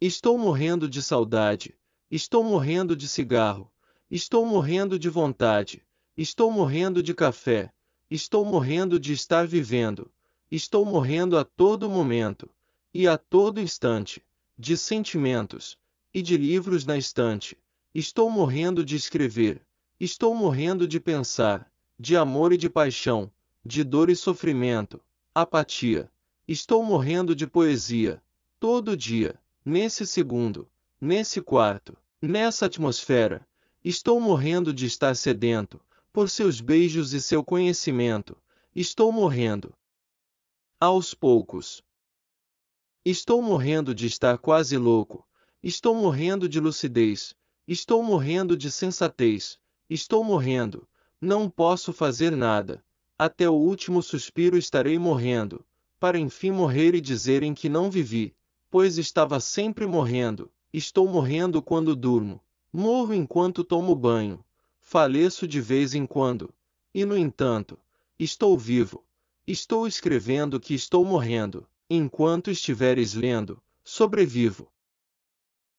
Estou morrendo de saudade. Estou morrendo de cigarro. Estou morrendo de vontade. Estou morrendo de café. Estou morrendo de estar vivendo. Estou morrendo a todo momento e a todo instante de sentimentos e de livros na estante. Estou morrendo de escrever. Estou morrendo de pensar, de amor e de paixão, de dor e sofrimento, apatia. Estou morrendo de poesia todo dia nesse segundo, nesse quarto, nessa atmosfera. Estou morrendo de estar sedento, por seus beijos e seu conhecimento. Estou morrendo. Aos poucos. Estou morrendo de estar quase louco. Estou morrendo de lucidez. Estou morrendo de sensatez. Estou morrendo. Não posso fazer nada. Até o último suspiro estarei morrendo, para enfim morrer e dizerem que não vivi pois estava sempre morrendo, estou morrendo quando durmo, morro enquanto tomo banho, faleço de vez em quando, e no entanto, estou vivo, estou escrevendo que estou morrendo, enquanto estiveres lendo, sobrevivo,